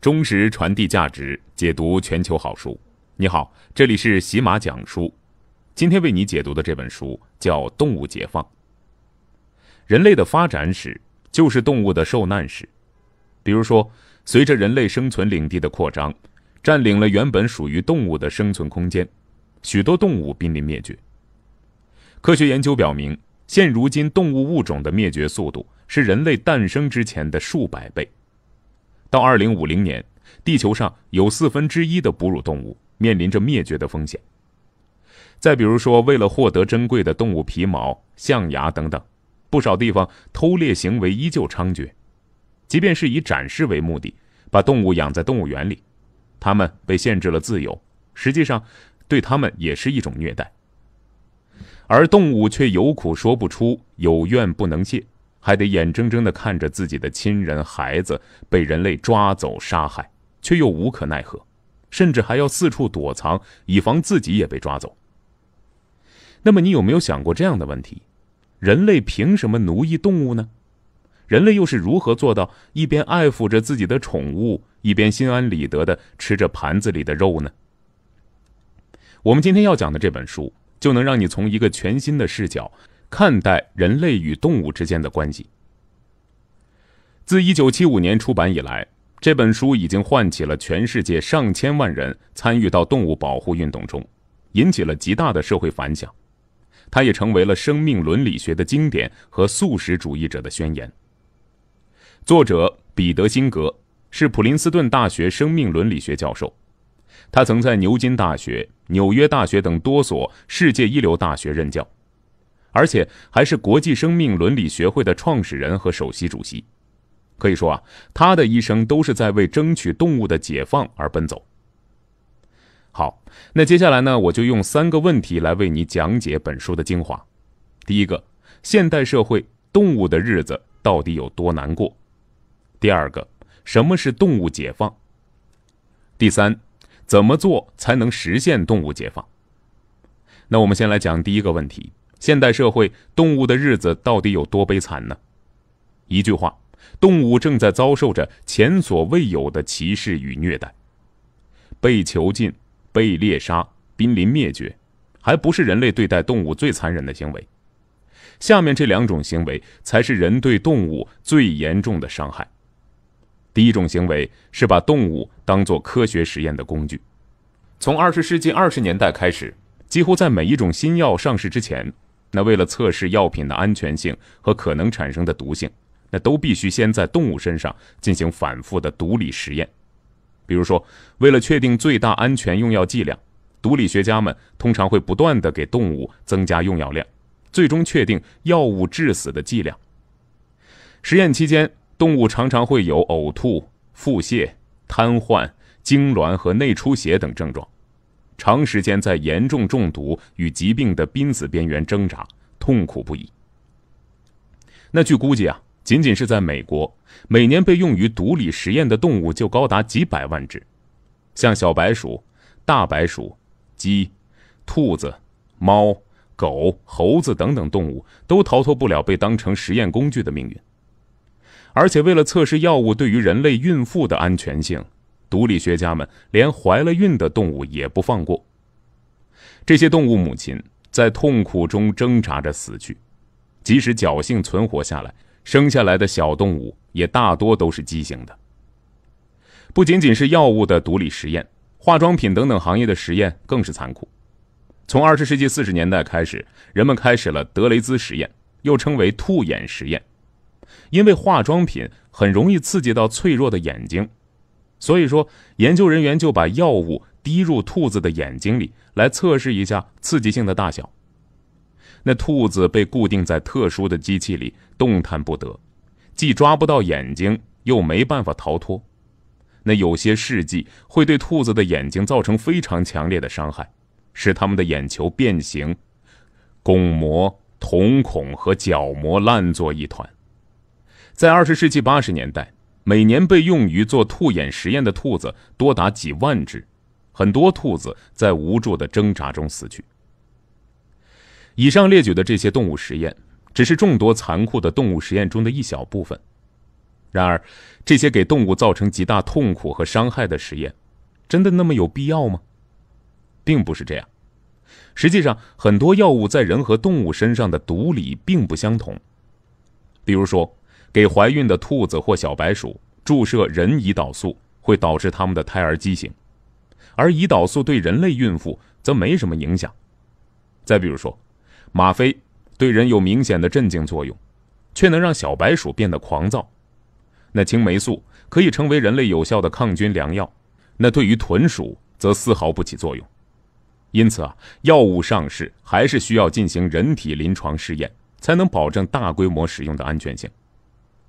忠实传递价值，解读全球好书。你好，这里是喜马讲书。今天为你解读的这本书叫《动物解放》。人类的发展史就是动物的受难史。比如说，随着人类生存领地的扩张，占领了原本属于动物的生存空间，许多动物濒临灭绝。科学研究表明，现如今动物物种的灭绝速度是人类诞生之前的数百倍。到二零五零年，地球上有四分之一的哺乳动物面临着灭绝的风险。再比如说，为了获得珍贵的动物皮毛、象牙等等，不少地方偷猎行为依旧猖獗。即便是以展示为目的，把动物养在动物园里，它们被限制了自由，实际上，对它们也是一种虐待。而动物却有苦说不出，有怨不能泄。还得眼睁睁的看着自己的亲人、孩子被人类抓走杀害，却又无可奈何，甚至还要四处躲藏，以防自己也被抓走。那么，你有没有想过这样的问题：人类凭什么奴役动物呢？人类又是如何做到一边爱抚着自己的宠物，一边心安理得的吃着盘子里的肉呢？我们今天要讲的这本书，就能让你从一个全新的视角。看待人类与动物之间的关系。自1975年出版以来，这本书已经唤起了全世界上千万人参与到动物保护运动中，引起了极大的社会反响。它也成为了生命伦理学的经典和素食主义者的宣言。作者彼得·辛格是普林斯顿大学生命伦理学教授，他曾在牛津大学、纽约大学等多所世界一流大学任教。而且还是国际生命伦理学会的创始人和首席主席，可以说啊，他的一生都是在为争取动物的解放而奔走。好，那接下来呢，我就用三个问题来为你讲解本书的精华。第一个，现代社会动物的日子到底有多难过？第二个，什么是动物解放？第三，怎么做才能实现动物解放？那我们先来讲第一个问题。现代社会，动物的日子到底有多悲惨呢？一句话，动物正在遭受着前所未有的歧视与虐待，被囚禁、被猎杀、濒临灭绝，还不是人类对待动物最残忍的行为。下面这两种行为才是人对动物最严重的伤害。第一种行为是把动物当作科学实验的工具。从二十世纪二十年代开始，几乎在每一种新药上市之前。那为了测试药品的安全性和可能产生的毒性，那都必须先在动物身上进行反复的毒理实验。比如说，为了确定最大安全用药剂量，毒理学家们通常会不断地给动物增加用药量，最终确定药物致死的剂量。实验期间，动物常常会有呕吐、腹泻、瘫痪、痉挛和内出血等症状。长时间在严重中毒与疾病的濒死边缘挣扎，痛苦不已。那据估计啊，仅仅是在美国，每年被用于毒理实验的动物就高达几百万只。像小白鼠、大白鼠、鸡、兔子、猫、狗、猴子等等动物，都逃脱不了被当成实验工具的命运。而且，为了测试药物对于人类孕妇的安全性。毒理学家们连怀了孕的动物也不放过。这些动物母亲在痛苦中挣扎着死去，即使侥幸存活下来，生下来的小动物也大多都是畸形的。不仅仅是药物的毒理实验，化妆品等等行业的实验更是残酷。从二十世纪四十年代开始，人们开始了德雷兹实验，又称为兔眼实验，因为化妆品很容易刺激到脆弱的眼睛。所以说，研究人员就把药物滴入兔子的眼睛里，来测试一下刺激性的大小。那兔子被固定在特殊的机器里，动弹不得，既抓不到眼睛，又没办法逃脱。那有些试剂会对兔子的眼睛造成非常强烈的伤害，使它们的眼球变形，巩膜、瞳孔和角膜烂作一团。在二十世纪八十年代。每年被用于做兔眼实验的兔子多达几万只，很多兔子在无助的挣扎中死去。以上列举的这些动物实验，只是众多残酷的动物实验中的一小部分。然而，这些给动物造成极大痛苦和伤害的实验，真的那么有必要吗？并不是这样。实际上，很多药物在人和动物身上的毒理并不相同。比如说。给怀孕的兔子或小白鼠注射人胰岛素会导致它们的胎儿畸形，而胰岛素对人类孕妇则没什么影响。再比如说，吗啡对人有明显的镇静作用，却能让小白鼠变得狂躁。那青霉素可以成为人类有效的抗菌良药，那对于豚鼠则丝毫不起作用。因此啊，药物上市还是需要进行人体临床试验，才能保证大规模使用的安全性。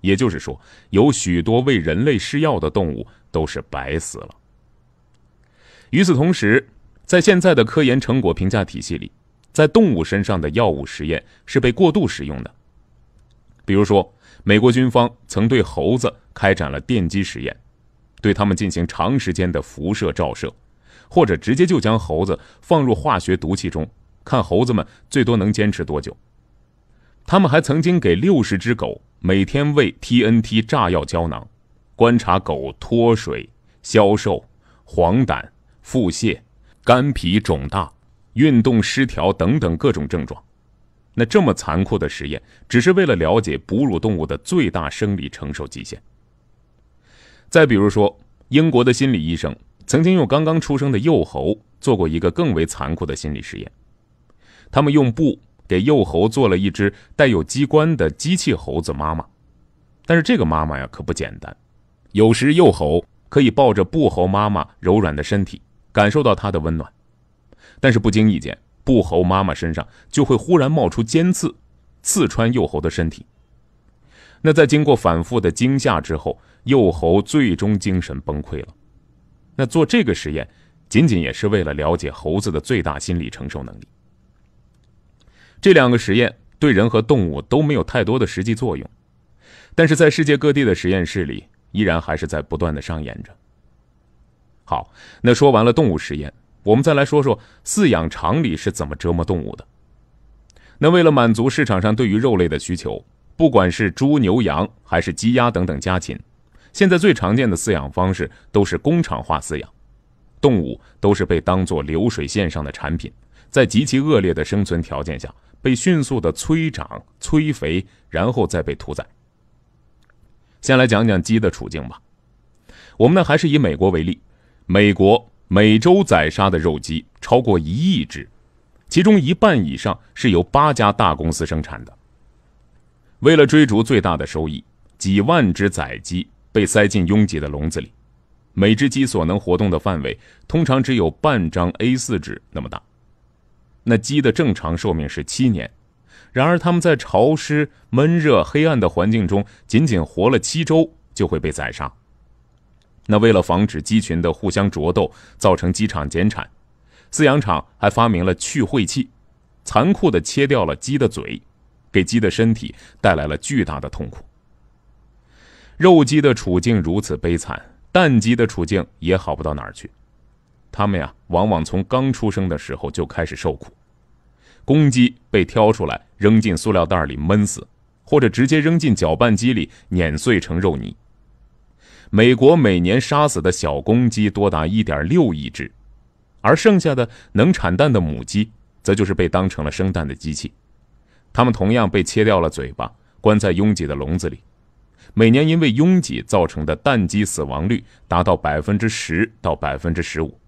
也就是说，有许多为人类试药的动物都是白死了。与此同时，在现在的科研成果评价体系里，在动物身上的药物实验是被过度使用的。比如说，美国军方曾对猴子开展了电击实验，对他们进行长时间的辐射照射，或者直接就将猴子放入化学毒气中，看猴子们最多能坚持多久。他们还曾经给六十只狗每天喂 TNT 炸药胶囊，观察狗脱水、消瘦、黄疸、腹泻、肝脾肿大、运动失调等等各种症状。那这么残酷的实验，只是为了了解哺乳动物的最大生理承受极限。再比如说，英国的心理医生曾经用刚刚出生的幼猴做过一个更为残酷的心理实验，他们用布。给幼猴做了一只带有机关的机器猴子妈妈，但是这个妈妈呀可不简单。有时幼猴可以抱着布猴妈妈柔软的身体，感受到它的温暖；但是不经意间，布猴妈妈身上就会忽然冒出尖刺，刺穿幼猴的身体。那在经过反复的惊吓之后，幼猴最终精神崩溃了。那做这个实验，仅仅也是为了了解猴子的最大心理承受能力。这两个实验对人和动物都没有太多的实际作用，但是在世界各地的实验室里，依然还是在不断的上演着。好，那说完了动物实验，我们再来说说饲养场里是怎么折磨动物的。那为了满足市场上对于肉类的需求，不管是猪牛羊还是鸡鸭等等家禽，现在最常见的饲养方式都是工厂化饲养，动物都是被当做流水线上的产品，在极其恶劣的生存条件下。被迅速的催长、催肥，然后再被屠宰。先来讲讲鸡的处境吧。我们呢还是以美国为例，美国每周宰杀的肉鸡超过一亿只，其中一半以上是由八家大公司生产的。为了追逐最大的收益，几万只宰鸡被塞进拥挤的笼子里，每只鸡所能活动的范围通常只有半张 A 四纸那么大。那鸡的正常寿命是七年，然而它们在潮湿、闷热、黑暗的环境中，仅仅活了七周就会被宰杀。那为了防止鸡群的互相啄斗，造成鸡场减产，饲养场还发明了去晦气，残酷的切掉了鸡的嘴，给鸡的身体带来了巨大的痛苦。肉鸡的处境如此悲惨，蛋鸡的处境也好不到哪儿去，它们呀，往往从刚出生的时候就开始受苦。公鸡被挑出来，扔进塑料袋里闷死，或者直接扔进搅拌机里碾碎成肉泥。美国每年杀死的小公鸡多达一点六亿只，而剩下的能产蛋的母鸡，则就是被当成了生蛋的机器。它们同样被切掉了嘴巴，关在拥挤的笼子里。每年因为拥挤造成的蛋鸡死亡率达到百分之十到百分之十五，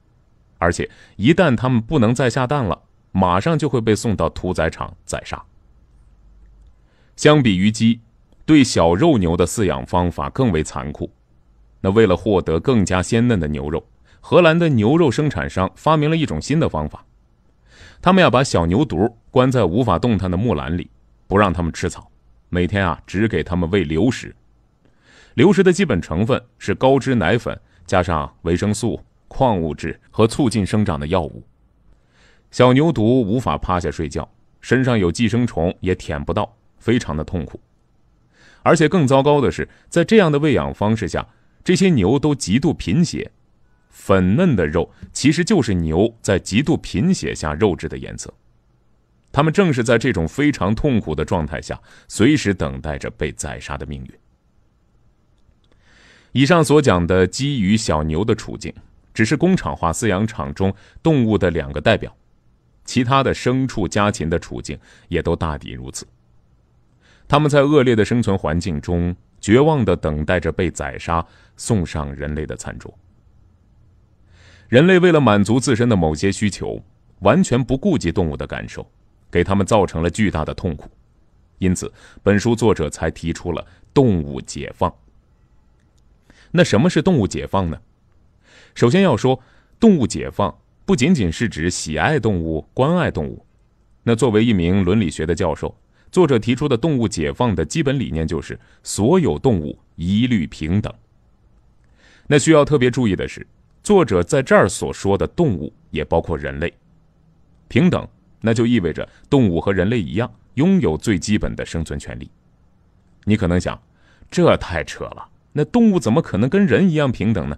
而且一旦它们不能再下蛋了。马上就会被送到屠宰场宰杀。相比于鸡，对小肉牛的饲养方法更为残酷。那为了获得更加鲜嫩的牛肉，荷兰的牛肉生产商发明了一种新的方法，他们要把小牛犊关在无法动弹的木栏里，不让他们吃草，每天啊只给他们喂流食。流食的基本成分是高脂奶粉，加上维生素、矿物质和促进生长的药物。小牛犊无法趴下睡觉，身上有寄生虫也舔不到，非常的痛苦。而且更糟糕的是，在这样的喂养方式下，这些牛都极度贫血，粉嫩的肉其实就是牛在极度贫血下肉质的颜色。它们正是在这种非常痛苦的状态下，随时等待着被宰杀的命运。以上所讲的鸡与小牛的处境，只是工厂化饲养场中动物的两个代表。其他的牲畜、家禽的处境也都大抵如此。他们在恶劣的生存环境中，绝望地等待着被宰杀，送上人类的餐桌。人类为了满足自身的某些需求，完全不顾及动物的感受，给他们造成了巨大的痛苦。因此，本书作者才提出了“动物解放”。那什么是动物解放呢？首先要说，动物解放。不仅仅是指喜爱动物、关爱动物。那作为一名伦理学的教授，作者提出的动物解放的基本理念就是：所有动物一律平等。那需要特别注意的是，作者在这儿所说的动物也包括人类。平等，那就意味着动物和人类一样，拥有最基本的生存权利。你可能想，这太扯了，那动物怎么可能跟人一样平等呢？